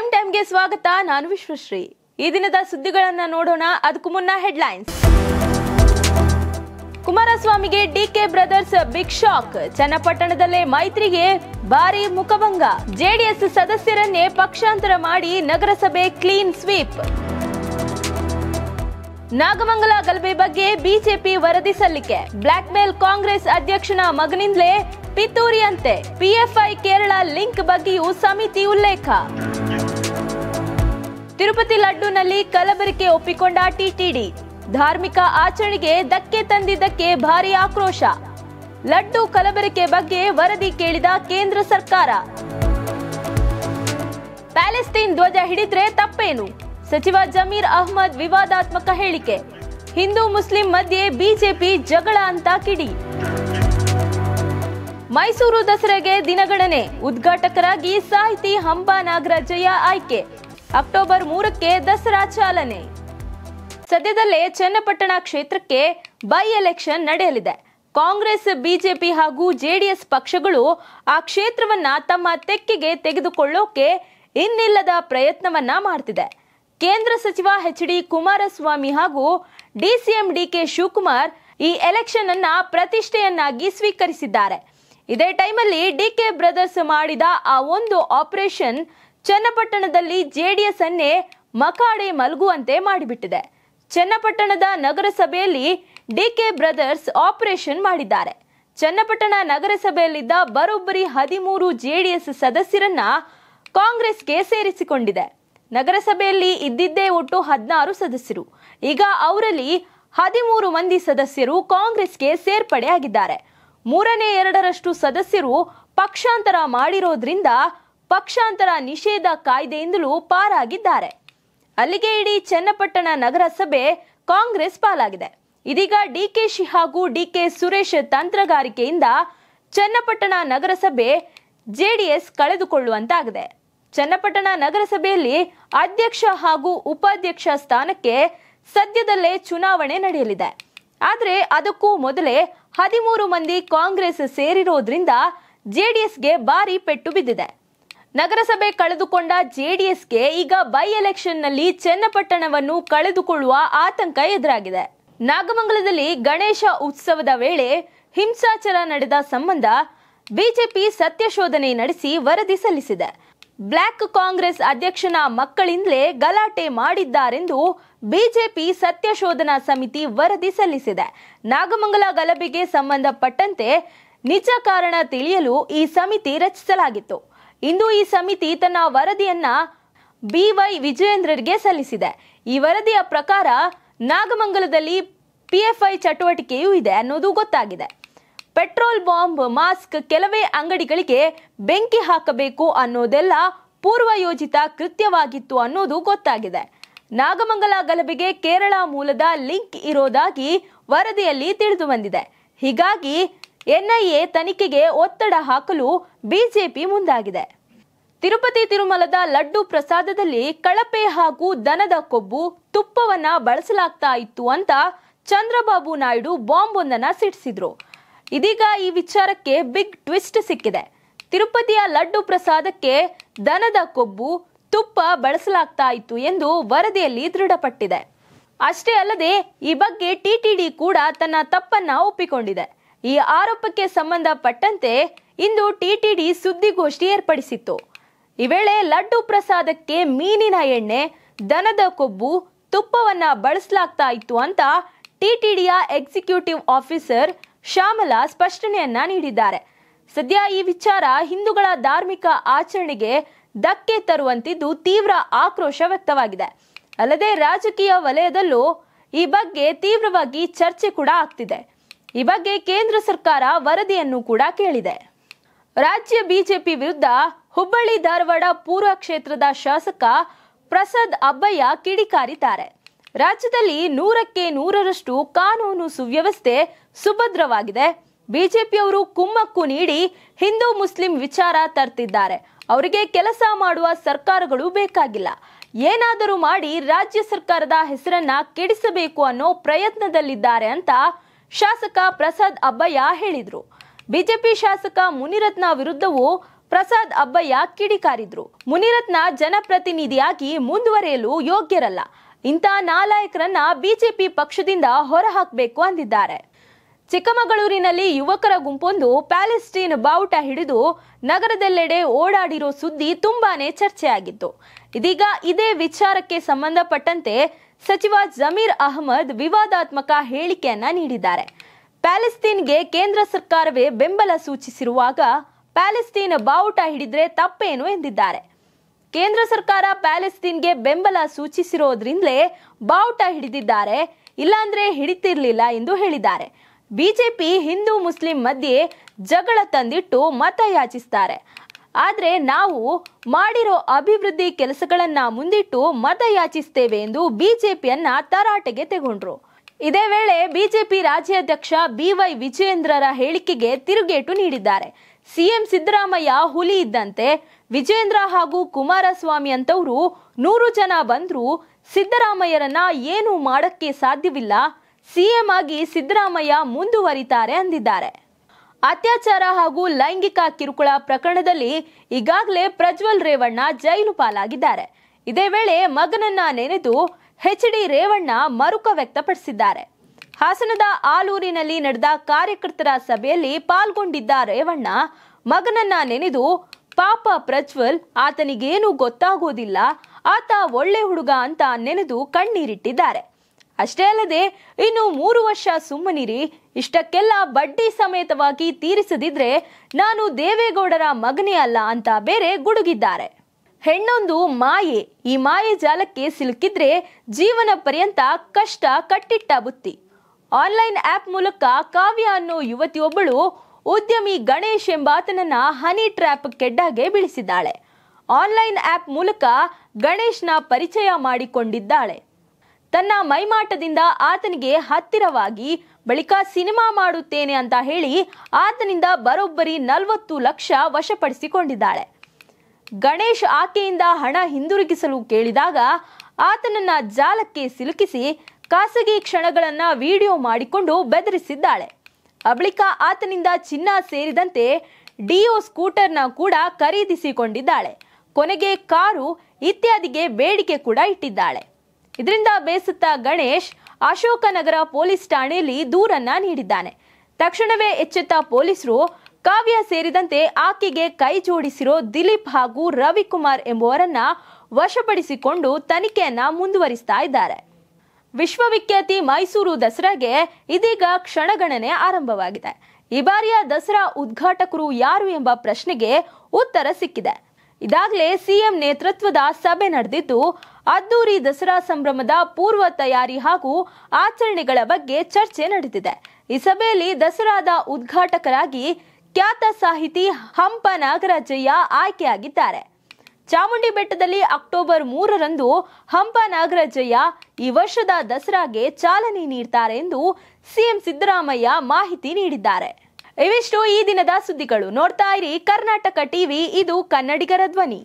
prime ಟೈಮ್ಗೆ ಸ್ವಾಗತ ನಾನು ವಿಶ್ವಶ್ರೀ ಈ ದಿನದ ಸುದ್ದಿಗಳನ್ನ ನೋಡೋಣ ಅದಕ್ಕೂ ಮುನ್ನ ಹೆಡ್ಲೈನ್ಸ್ ಕುಮಾರಸ್ವಾಮಿಗೆ ಡಿಕೆ ಬ್ರದರ್ಸ್ ಬಿಗ್ ಶಾಕ್ ಚನ್ನಪಟ್ಟಣದಲ್ಲೇ ಮೈತ್ರಿಗೆ ಭಾರಿ ಮುಖಭಂಗ ಜೆಡಿಎಸ್ ಸದಸ್ಯರನ್ನೇ ಪಕ್ಷಾಂತರ ಮಾಡಿ ನಗರಸಭೆ ಕ್ಲೀನ್ ಸ್ವೀಪ್ ನಾಗಮಂಗಲ ಗಲಭೆ ಬಗ್ಗೆ ಬಿಜೆಪಿ ವರದಿ ಸಲ್ಲಿಕೆ ಬ್ಲಾಕ್ ಮೇಲ್ ಕಾಂಗ್ರೆಸ್ ಅಧ್ಯಕ್ಷನ ಮಗನಿಂದಲೇ ಪಿತೂರಿಯಂತೆ ಪಿಎಫ್ಐ ಕೇರಳ ಲಿಂಕ್ ಬಗ್ಗೆಯೂ ಸಮಿತಿ ಉಲ್ಲೇಖ ತಿರುಪತಿ ಲಡ್ಡುನಲ್ಲಿ ಕಲಬೆರಕೆ ಒಪ್ಪಿಕೊಂಡ ಟಿಟಿಡಿ ಧಾರ್ಮಿಕ ಆಚರಣೆಗೆ ಧಕ್ಕೆ ತಂದಿದ್ದಕ್ಕೆ ಭಾರಿ ಆಕ್ರೋಶ ಲಡ್ಡು ಕಲಬೆರಕೆ ಬಗ್ಗೆ ವರದಿ ಕೇಳಿದ ಕೇಂದ್ರ ಸರ್ಕಾರ ಪ್ಯಾಲೆಸ್ತೀನ್ ಧ್ವಜ ಹಿಡಿದ್ರೆ ತಪ್ಪೇನು ಸಚಿವ ಜಮೀರ್ ಅಹ್ಮದ್ ವಿವಾದಾತ್ಮಕ ಹೇಳಿಕೆ ಹಿಂದೂ ಮುಸ್ಲಿಂ ಮಧ್ಯೆ ಬಿಜೆಪಿ ಜಗಳ ಅಂತ ಕಿಡಿ ಮೈಸೂರು ದಸರೆಗೆ ದಿನಗಣನೆ ಉದ್ಘಾಟಕರಾಗಿ ಸಾಹಿತಿ ಹಂಬಾ ನಾಗರಾಜಯ್ಯ ಆಯ್ಕೆ ಅಕ್ಟೋಬರ್ ಮೂರಕ್ಕೆ ದಸರಾ ಚಾಲನೆ ಸದ್ಯದಲ್ಲೇ ಚನ್ನಪಟ್ಟಣ ಕ್ಷೇತ್ರಕ್ಕೆ ಬೈ ಎಲೆಕ್ಷನ್ ನಡೆಯಲಿದೆ ಕಾಂಗ್ರೆಸ್ ಬಿಜೆಪಿ ಹಾಗೂ ಜೆಡಿಎಸ್ ಪಕ್ಷಗಳು ಆ ಕ್ಷೇತ್ರವನ್ನ ತಮ್ಮ ತೆಕ್ಕಿಗೆ ತೆಗೆದುಕೊಳ್ಳೋಕೆ ಇನ್ನಿಲ್ಲದ ಪ್ರಯತ್ನವನ್ನ ಮಾಡ್ತಿದೆ ಕೇಂದ್ರ ಸಚಿವ ಎಚ್ ಡಿ ಕುಮಾರಸ್ವಾಮಿ ಹಾಗೂ ಡಿಸಿಎಂ ಡಿಕೆ ಶಿವಕುಮಾರ್ ಈ ಎಲೆಕ್ಷನ್ ಅನ್ನ ಪ್ರತಿಷ್ಠೆಯನ್ನಾಗಿ ಸ್ವೀಕರಿಸಿದ್ದಾರೆ ಇದೇ ಟೈಮಲ್ಲಿ ಡಿಕೆ ಬ್ರದರ್ಸ್ ಮಾಡಿದ ಆ ಒಂದು ಆಪರೇಷನ್ ಚನ್ನಪಟ್ಟಣದಲ್ಲಿ ಜೆಡಿಎಸ್ ಅನ್ನೇ ಮಕಾಡೆ ಮಲಗುವಂತೆ ಮಾಡಿಬಿಟ್ಟಿದೆ ಚನ್ನಪಟ್ಟಣದ ನಗರಸಭೆಯಲ್ಲಿ ಡಿಕೆ ಬ್ರದರ್ಸ್ ಆಪರೇಷನ್ ಮಾಡಿದ್ದಾರೆ ಚನ್ನಪಟ್ಟಣ ನಗರಸಭೆಯಲ್ಲಿದ್ದ ಬರೋಬ್ಬರಿ ಹದಿಮೂರು ಜೆಡಿಎಸ್ ಸದಸ್ಯರನ್ನ ಕಾಂಗ್ರೆಸ್ಗೆ ಸೇರಿಸಿಕೊಂಡಿದೆ ನಗರಸಭೆಯಲ್ಲಿ ಇದ್ದಿದ್ದೇ ಒಟ್ಟು ಹದಿನಾರು ಸದಸ್ಯರು ಈಗ ಅವರಲ್ಲಿ ಹದಿಮೂರು ಮಂದಿ ಸದಸ್ಯರು ಕಾಂಗ್ರೆಸ್ಗೆ ಸೇರ್ಪಡೆಯಾಗಿದ್ದಾರೆ ಮೂರನೇ ಎರಡರಷ್ಟು ಸದಸ್ಯರು ಪಕ್ಷಾಂತರ ಮಾಡಿರೋದ್ರಿಂದ ಪಕ್ಷಾಂತರ ನಿಷೇಧ ಕಾಯ್ದೆಯಿಂದಲೂ ಪಾರಾಗಿದ್ದಾರೆ ಅಲ್ಲಿಗೆ ಇಡೀ ಚನ್ನಪಟ್ಟಣ ನಗರಸಭೆ ಕಾಂಗ್ರೆಸ್ ಪಾಲಾಗಿದೆ ಇದೀಗ ಡಿಕೆಶಿ ಹಾಗೂ ಡಿಕೆ ಸುರೇಶ್ ತಂತ್ರಗಾರಿಕೆಯಿಂದ ಚನ್ನಪಟ್ಟಣ ನಗರಸಭೆ ಜೆಡಿಎಸ್ ಕಳೆದುಕೊಳ್ಳುವಂತಾಗಿದೆ ಚನ್ನಪಟ್ಟಣ ನಗರಸಭೆಯಲ್ಲಿ ಅಧ್ಯಕ್ಷ ಹಾಗೂ ಉಪಾಧ್ಯಕ್ಷ ಸ್ಥಾನಕ್ಕೆ ಸದ್ಯದಲ್ಲೇ ಚುನಾವಣೆ ನಡೆಯಲಿದೆ ಆದರೆ ಅದಕ್ಕೂ ಮೊದಲೇ ಹದಿಮೂರು ಮಂದಿ ಕಾಂಗ್ರೆಸ್ ಸೇರಿರೋದ್ರಿಂದ ಜೆಡಿಎಸ್ಗೆ ಭಾರಿ ಪೆಟ್ಟು ಬಿದ್ದಿದೆ ನಗರಸಭೆ ಕಳೆದುಕೊಂಡ ಜೆಡಿಎಸ್ಗೆ ಈಗ ಬೈ ಎಲೆಕ್ಷನ್ನಲ್ಲಿ ಚನ್ನಪಟ್ಟಣವನ್ನು ಕಳೆದುಕೊಳ್ಳುವ ಆತಂಕ ಎದುರಾಗಿದೆ ನಾಗಮಂಗಲದಲ್ಲಿ ಗಣೇಶ ಉತ್ಸವದ ವೇಳೆ ಹಿಂಸಾಚಾರ ನಡೆದ ಸಂಬಂಧ ಬಿಜೆಪಿ ಸತ್ಯಶೋಧನೆ ನಡೆಸಿ ವರದಿ ಸಲ್ಲಿಸಿದೆ ಬ್ಲಾಕ್ ಕಾಂಗ್ರೆಸ್ ಅಧ್ಯಕ್ಷನ ಮಕ್ಕಳಿಂದಲೇ ಗಲಾಟೆ ಮಾಡಿದ್ದಾರೆಂದು ಬಿಜೆಪಿ ಸತ್ಯಶೋಧನಾ ಸಮಿತಿ ವರದಿ ಸಲ್ಲಿಸಿದೆ ನಾಗಮಂಗಲ ಗಲಭೆಗೆ ಸಂಬಂಧಪಟ್ಟಂತೆ ನಿಜ ಕಾರಣ ತಿಳಿಯಲು ಈ ಸಮಿತಿ ರಚಿಸಲಾಗಿತ್ತು ಇಂದು ಈ ಸಮಿತಿ ತನ್ನ ವರದಿಯನ್ನ ಬಿವೈ ವಿಜಯೇಂದ್ರರಿಗೆ ಸಲ್ಲಿಸಿದೆ ಈ ವರದಿಯ ಪ್ರಕಾರ ನಾಗಮಂಗಲದಲ್ಲಿ ಪಿಎಫ್ಐ ಚಟುವಟಿಕೆಯೂ ಇದೆ ಅನ್ನೋದು ಗೊತ್ತಾಗಿದೆ ಪೆಟ್ರೋಲ್ ಬಾಂಬ್ ಮಾಸ್ಕ್ ಕೆಲವೇ ಅಂಗಡಿಗಳಿಗೆ ಬೆಂಕಿ ಹಾಕಬೇಕು ಅನ್ನೋದೆಲ್ಲ ಪೂರ್ವಯೋಜಿತ ಕೃತ್ಯವಾಗಿತ್ತು ಅನ್ನೋದು ಗೊತ್ತಾಗಿದೆ ನಾಗಮಂಗಲ ಗಲಭೆಗೆ ಕೇರಳ ಮೂಲದ ಲಿಂಕ್ ಇರೋದಾಗಿ ವರದಿಯಲ್ಲಿ ತಿಳಿದು ಬಂದಿದೆ ಹೀಗಾಗಿ ಎನ್ಐಎ ತನಿಖೆಗೆ ಒತ್ತಡ ಹಾಕಲು ಬಿಜೆಪಿ ಮುಂದಾಗಿದೆ ತಿರುಪತಿ ತಿರುಮಲದ ಲಡ್ಡು ಪ್ರಸಾದದಲ್ಲಿ ಕಳಪೆ ಹಾಗೂ ದನದ ಕೊಬ್ಬು ತುಪ್ಪವನ್ನ ಬಳಸಲಾಗ್ತಾ ಇತ್ತು ಅಂತ ಚಂದ್ರಬಾಬು ನಾಯ್ಡು ಬಾಂಬ್ ಒಂದನ್ನ ಸಿಡಿಸಿದ್ರು ಇದೀಗ ಈ ವಿಚಾರಕ್ಕೆ ಬಿಗ್ ಟ್ವಿಸ್ಟ್ ಸಿಕ್ಕಿದೆ ತಿರುಪತಿಯ ಲಡ್ಡು ಪ್ರಸಾದಕ್ಕೆ ದನದ ಕೊಬ್ಬು ತುಪ್ಪ ಬಳಸಲಾಗ್ತಾ ಇತ್ತು ಎಂದು ವರದಿಯಲ್ಲಿ ದೃಢಪಟ್ಟಿದೆ ಅಷ್ಟೇ ಅಲ್ಲದೆ ಈ ಬಗ್ಗೆ ಟಿಟಿಡಿ ಕೂಡ ತನ್ನ ತಪ್ಪನ್ನ ಒಪ್ಪಿಕೊಂಡಿದೆ ಈ ಆರೋಪಕ್ಕೆ ಸಂಬಂಧಪಟ್ಟಂತೆ ಇಂದು ಟಿಟಿಡಿ ಸುದ್ದಿಗೋಷ್ಠಿ ಏರ್ಪಡಿಸಿತ್ತು ಈ ವೇಳೆ ಲಡ್ಡು ಪ್ರಸಾದಕ್ಕೆ ಮೀನಿನ ಎಣ್ಣೆ ದನದ ಕೊಬ್ಬು ತುಪ್ಪವನ್ನ ಬಳಸಲಾಗ್ತಾ ಇತ್ತು ಅಂತ ಟಿಟಿಡಿಯ ಎಕ್ಸಿಕ್ಯೂಟಿವ್ ಆಫೀಸರ್ ಶ್ಯಾಮಲಾ ಸ್ಪಷ್ಟನೆಯನ್ನ ನೀಡಿದ್ದಾರೆ ಸದ್ಯ ಈ ವಿಚಾರ ಹಿಂದೂಗಳ ಧಾರ್ಮಿಕ ಆಚರಣೆಗೆ ಧಕ್ಕೆ ತರುವಂತಿದ್ದು ತೀವ್ರ ಆಕ್ರೋಶ ವ್ಯಕ್ತವಾಗಿದೆ ಅಲ್ಲದೆ ರಾಜಕೀಯ ವಲಯದಲ್ಲೂ ಈ ಬಗ್ಗೆ ತೀವ್ರವಾಗಿ ಚರ್ಚೆ ಕೂಡ ಆಗ್ತಿದೆ ಈ ಬಗ್ಗೆ ಕೇಂದ್ರ ಸರ್ಕಾರ ವರದಿಯನ್ನು ಕೂಡ ಕೇಳಿದೆ ರಾಜ್ಯ ಬಿಜೆಪಿ ವಿರುದ್ಧ ಹುಬ್ಬಳ್ಳಿ ಧಾರವಾಡ ಪೂರ್ವ ಕ್ಷೇತ್ರದ ಶಾಸಕ ಪ್ರಸಾದ್ ಅಬ್ಬಯ್ಯ ಕಿಡಿಕಾರಿದ್ದಾರೆ ರಾಜ್ಯದಲ್ಲಿ ನೂರಕ್ಕೆ ನೂರರಷ್ಟು ಕಾನೂನು ಸುವ್ಯವಸ್ಥೆ ಸುಭದ್ರವಾಗಿದೆ ಬಿಜೆಪಿಯವರು ಕುಮ್ಮಕ್ಕು ನೀಡಿ ಹಿಂದೂ ಮುಸ್ಲಿಂ ವಿಚಾರ ತರ್ತಿದ್ದಾರೆ ಅವರಿಗೆ ಕೆಲಸ ಮಾಡುವ ಸರ್ಕಾರಗಳು ಬೇಕಾಗಿಲ್ಲ ಏನಾದರೂ ಮಾಡಿ ರಾಜ್ಯ ಸರ್ಕಾರದ ಹೆಸರನ್ನ ಕೆಡಿಸಬೇಕು ಅನ್ನೋ ಪ್ರಯತ್ನದಲ್ಲಿದ್ದಾರೆ ಅಂತ ಶಾಸಕ ಪ್ರಸಾದ್ ಅಬ್ಬಯ್ಯ ಹೇಳಿದರು ಬಿಜೆಪಿ ಶಾಸಕ ಮುನಿರತ್ನ ವಿರುದ್ಧವೂ ಪ್ರಸಾದ್ ಅಬ್ಬಯ್ಯ ಕಿಡಿಕಾರಿದ್ರು ಮುನಿರತ್ನ ಜನಪ್ರತಿನಿಧಿಯಾಗಿ ಮುಂದುವರಿಯಲು ಯೋಗ್ಯರಲ್ಲ ಇಂಥ ನಾಲಾಯಕರನ್ನ ಬಿಜೆಪಿ ಪಕ್ಷದಿಂದ ಹೊರಹಾಕಬೇಕು ಅಂದಿದ್ದಾರೆ ಚಿಕ್ಕಮಗಳೂರಿನಲ್ಲಿ ಯುವಕರ ಗುಂಪೊಂದು ಪ್ಯಾಲೆಸ್ಟೀನ್ ಬಾವುಟ ಹಿಡಿದು ನಗರದೆಲ್ಲೆಡೆ ಓಡಾಡಿರೋ ಸುದ್ದಿ ತುಂಬಾನೇ ಚರ್ಚೆಯಾಗಿತ್ತು ಇದೀಗ ಇದೇ ವಿಚಾರಕ್ಕೆ ಸಂಬಂಧಪಟ್ಟಂತೆ ಸಚಿವ ಜಮೀರ್ ಅಹಮದ್ ವಿವಾದಾತ್ಮಕ ಹೇಳಿಕೆಯನ್ನ ನೀಡಿದ್ದಾರೆ ಪ್ಯಾಲೆಸ್ತೀನ್ಗೆ ಕೇಂದ್ರ ಸರ್ಕಾರವೇ ಬೆಂಬಲ ಸೂಚಿಸಿರುವಾಗ ಪ್ಯಾಲೆಸ್ತೀನ್ ಬಾವುಟ ಹಿಡಿದ್ರೆ ತಪ್ಪೇನು ಎಂದಿದ್ದಾರೆ ಕೇಂದ್ರ ಸರ್ಕಾರ ಪ್ಯಾಲೆಸ್ತೀನ್ಗೆ ಬೆಂಬಲ ಸೂಚಿಸಿರೋದ್ರಿಂದಲೇ ಬಾವುಟ ಹಿಡಿದಿದ್ದಾರೆ ಇಲ್ಲಾಂದ್ರೆ ಹಿಡಿತಿರ್ಲಿಲ್ಲ ಎಂದು ಹೇಳಿದ್ದಾರೆ ಬಿಜೆಪಿ ಹಿಂದೂ ಮುಸ್ಲಿಂ ಮಧ್ಯೆ ಜಗಳ ತಂದಿಟ್ಟು ಮತ ಯಾಚಿಸ್ತಾರೆ ಆದರೆ ನಾವು ಮಾಡಿರೋ ಅಭಿವೃದ್ಧಿ ಕೆಲಸಗಳನ್ನು ಮುಂದಿಟ್ಟು ಮತ ಯಾಚಿಸ್ತೇವೆ ಎಂದು ಬಿಜೆಪಿಯನ್ನ ತರಾಟೆಗೆ ತೆಗೊಂಡ್ರು ಇದೇ ವೇಳೆ ಬಿಜೆಪಿ ರಾಜ್ಯಾಧ್ಯಕ್ಷ ಬಿವೈ ವಿಜಯೇಂದ್ರರ ಹೇಳಿಕೆಗೆ ತಿರುಗೇಟು ನೀಡಿದ್ದಾರೆ ಸಿಎಂ ಸಿದ್ದರಾಮಯ್ಯ ಹುಲಿ ಇದ್ದಂತೆ ವಿಜೇಂದ್ರ ಹಾಗೂ ಕುಮಾರಸ್ವಾಮಿ ಅಂತವರು ನೂರು ಜನ ಬಂದರೂ ಸಿದ್ದರಾಮಯ್ಯರನ್ನ ಏನು ಮಾಡಕ್ಕೆ ಸಾಧ್ಯವಿಲ್ಲ ಸಿಎಂ ಆಗಿ ಸಿದ್ದರಾಮಯ್ಯ ಮುಂದುವರಿತಾರೆ ಅಂದಿದ್ದಾರೆ ಅತ್ಯಾಚಾರ ಹಾಗೂ ಲೈಂಗಿಕ ಕಿರುಕುಳ ಪ್ರಕರಣದಲ್ಲಿ ಈಗಾಗಲೇ ಪ್ರಜ್ವಲ್ ರೇವಣ್ಣ ಜೈಲು ಪಾಲಾಗಿದ್ದಾರೆ ಇದೇ ವೇಳೆ ಮಗನನ್ನ ನೆನೆದು ಎಚ್ ಡಿ ರೇವಣ್ಣ ಮರುಕ ವ್ಯಕ್ತಪಡಿಸಿದ್ದಾರೆ ಹಾಸನದ ಆಲೂರಿನಲ್ಲಿ ನಡೆದ ಕಾರ್ಯಕರ್ತರ ಸಭೆಯಲ್ಲಿ ಪಾಲ್ಗೊಂಡಿದ್ದ ರೇವಣ್ಣ ಮಗನನ್ನ ನೆನೆದು ಪಾಪ ಪ್ರಜ್ವಲ್ ಆತನಿಗೇನು ಗೊತ್ತಾಗೋದಿಲ್ಲ ಆತ ಒಳ್ಳೆ ಹುಡುಗ ಅಂತ ನೆನೆದು ಕಣ್ಣೀರಿಟ್ಟಿದ್ದಾರೆ ಅಷ್ಟೇ ಅಲ್ಲದೆ ಇನ್ನು ಮೂರು ವರ್ಷ ಸುಮ್ಮನಿರಿ ಇಷ್ಟಕ್ಕೆಲ್ಲ ಬಡ್ಡಿ ಸಮೇತವಾಗಿ ತೀರಿಸದಿದ್ರೆ ನಾನು ದೇವೇಗೌಡರ ಮಗನೇ ಅಲ್ಲ ಅಂತ ಬೇರೆ ಗುಡುಗಿದ್ದಾರೆ ಹೆಣ್ಣೊಂದು ಮಾಯೆ ಈ ಮಾಯೆ ಜಾಲಕ್ಕೆ ಸಿಲುಕಿದ್ರೆ ಜೀವನ ಪರ್ಯಂತ ಕಷ್ಟ ಕಟ್ಟಿಟ್ಟ ಬುತ್ತಿ ಆನ್ಲೈನ್ ಆ್ಯಪ್ ಮೂಲಕ ಕಾವ್ಯ ಅನ್ನೋ ಯುವತಿಯೊಬ್ಬಳು ಉದ್ಯಮಿ ಗಣೇಶ್ ಎಂಬಾತನನ್ನ ಹನಿ ಟ್ರ್ಯಾಪ್ ಕೆಡ್ಡಾಗೆ ಬೀಳಿಸಿದ್ದಾಳೆ ಆನ್ಲೈನ್ ಆ್ಯಪ್ ಮೂಲಕ ಗಣೇಶ್ನ ಪರಿಚಯ ಮಾಡಿಕೊಂಡಿದ್ದಾಳೆ ತನ್ನ ಮೈಮಾಟದಿಂದ ಆತನಿಗೆ ಹತ್ತಿರವಾಗಿ ಬಳಿಕ ಸಿನಿಮಾ ಮಾಡುತ್ತೇನೆ ಅಂತ ಹೇಳಿ ಆತನಿಂದ ಬರೋಬ್ಬರಿ ನಲವತ್ತು ಲಕ್ಷ ವಶಪಡಿಸಿಕೊಂಡಿದ್ದಾಳೆ ಗಣೇಶ್ ಆಕೆಯಿಂದ ಹಣ ಹಿಂದಿರುಗಿಸಲು ಕೇಳಿದಾಗ ಆತನನ್ನ ಜಾಲಕ್ಕೆ ಸಿಲುಕಿಸಿ ಖಾಸಗಿ ಕ್ಷಣಗಳನ್ನು ವಿಡಿಯೋ ಮಾಡಿಕೊಂಡು ಬೆದರಿಸಿದ್ದಾಳೆ ಬಳಿಕ ಆತನಿಂದ ಚಿನ್ನ ಸೇರಿದಂತೆ ಡಿಯೋ ಸ್ಕೂಟರ್ನ ಕೂಡ ಖರೀದಿಸಿಕೊಂಡಿದ್ದಾಳೆ ಕೊನೆಗೆ ಕಾರು ಇತ್ಯಾದಿಗೆ ಬೇಡಿಕೆ ಕೂಡ ಇಟ್ಟಿದ್ದಾಳೆ ಇದರಿಂದ ಬೇಸತ್ತ ಗಣೇಶ್ ಅಶೋಕನಗರ ಪೊಲೀಸ್ ಠಾಣೆಯಲ್ಲಿ ದೂರನ್ನ ನೀಡಿದ್ದಾನೆ ತಕ್ಷಣವೇ ಎಚ್ಚೆತ್ತ ಪೊಲೀಸರು ಕಾವ್ಯ ಸೇರಿದಂತೆ ಆಕೆಗೆ ಕೈ ಜೋಡಿಸಿರೋ ದಿಲೀಪ್ ಹಾಗೂ ರವಿಕುಮಾರ್ ಎಂಬುವರನ್ನ ವಶಪಡಿಸಿಕೊಂಡು ತನಿಖೆಯನ್ನ ಮುಂದುವರಿಸ್ತಾ ಇದ್ದಾರೆ ವಿಶ್ವವಿಖ್ಯಾತಿ ಮೈಸೂರು ದಸರಾಗೆ ಇದೀಗ ಕ್ಷಣಗಣನೆ ಆರಂಭವಾಗಿದೆ ಈ ಬಾರಿಯ ದಸರಾ ಉದ್ಘಾಟಕರು ಯಾರು ಎಂಬ ಪ್ರಶ್ನೆಗೆ ಉತ್ತರ ಸಿಕ್ಕಿದೆ ಇದಾಗಲೇ ಸಿಎಂ ನೇತೃತ್ವದ ಸಭೆ ನಡೆದಿದ್ದು ಅದ್ದೂರಿ ದಸರಾ ಸಂಭ್ರಮದ ಪೂರ್ವ ತಯಾರಿ ಹಾಗೂ ಆಚರಣೆಗಳ ಬಗ್ಗೆ ಚರ್ಚೆ ನಡೆದಿದೆ ಈ ಸಭೆಯಲ್ಲಿ ದಸರಾದ ಉದ್ಘಾಟಕರಾಗಿ ಖ್ಯಾತ ಸಾಹಿತಿ ಹಂಪ ನಾಗರಾಜಯ್ಯ ಆಯ್ಕೆಯಾಗಿದ್ದಾರೆ ಚಾಮುಂಡಿ ಬೆಟ್ಟದಲ್ಲಿ ಅಕ್ಟೋಬರ್ ಮೂರರಂದು ಹಂಪ ನಾಗರಾಜಯ್ಯ ಈ ವರ್ಷದ ದಸರಾಗೆ ಚಾಲನೆ ನೀಡ್ತಾರೆ ಎಂದು ಸಿಎಂ ಸಿದ್ದರಾಮಯ್ಯ ಮಾಹಿತಿ ನೀಡಿದ್ದಾರೆ ಇವಿಷ್ಟು ಈ ದಿನದ ಸುದ್ದಿಗಳು ನೋಡ್ತಾ ಇರಿ ಕರ್ನಾಟಕ ಟಿವಿ ಇದು ಕನ್ನಡಿಗರ ಧ್ವನಿ